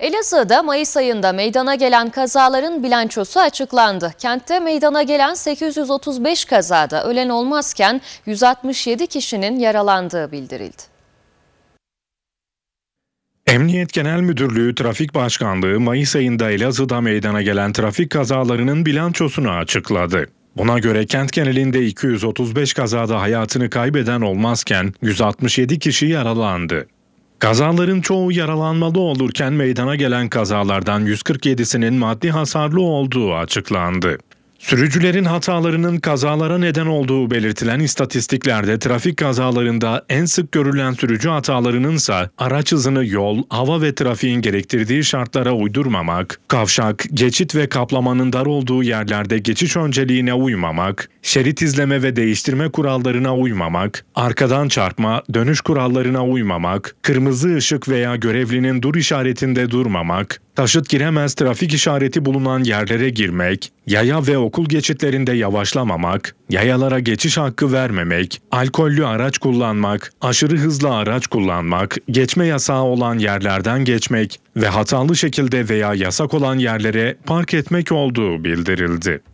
Elazığ'da Mayıs ayında meydana gelen kazaların bilançosu açıklandı. Kentte meydana gelen 835 kazada ölen olmazken 167 kişinin yaralandığı bildirildi. Emniyet Genel Müdürlüğü Trafik Başkanlığı Mayıs ayında Elazığ'da meydana gelen trafik kazalarının bilançosunu açıkladı. Buna göre kent genelinde 235 kazada hayatını kaybeden olmazken 167 kişi yaralandı. Kazaların çoğu yaralanmalı olurken meydana gelen kazalardan 147'sinin maddi hasarlı olduğu açıklandı. Sürücülerin hatalarının kazalara neden olduğu belirtilen istatistiklerde trafik kazalarında en sık görülen sürücü hatalarının ise araç hızını yol, hava ve trafiğin gerektirdiği şartlara uydurmamak, kavşak, geçit ve kaplamanın dar olduğu yerlerde geçiş önceliğine uymamak, şerit izleme ve değiştirme kurallarına uymamak, arkadan çarpma, dönüş kurallarına uymamak, kırmızı ışık veya görevlinin dur işaretinde durmamak, Taşıt giremez trafik işareti bulunan yerlere girmek, yaya ve okul geçitlerinde yavaşlamamak, yayalara geçiş hakkı vermemek, alkollü araç kullanmak, aşırı hızlı araç kullanmak, geçme yasağı olan yerlerden geçmek ve hatalı şekilde veya yasak olan yerlere park etmek olduğu bildirildi.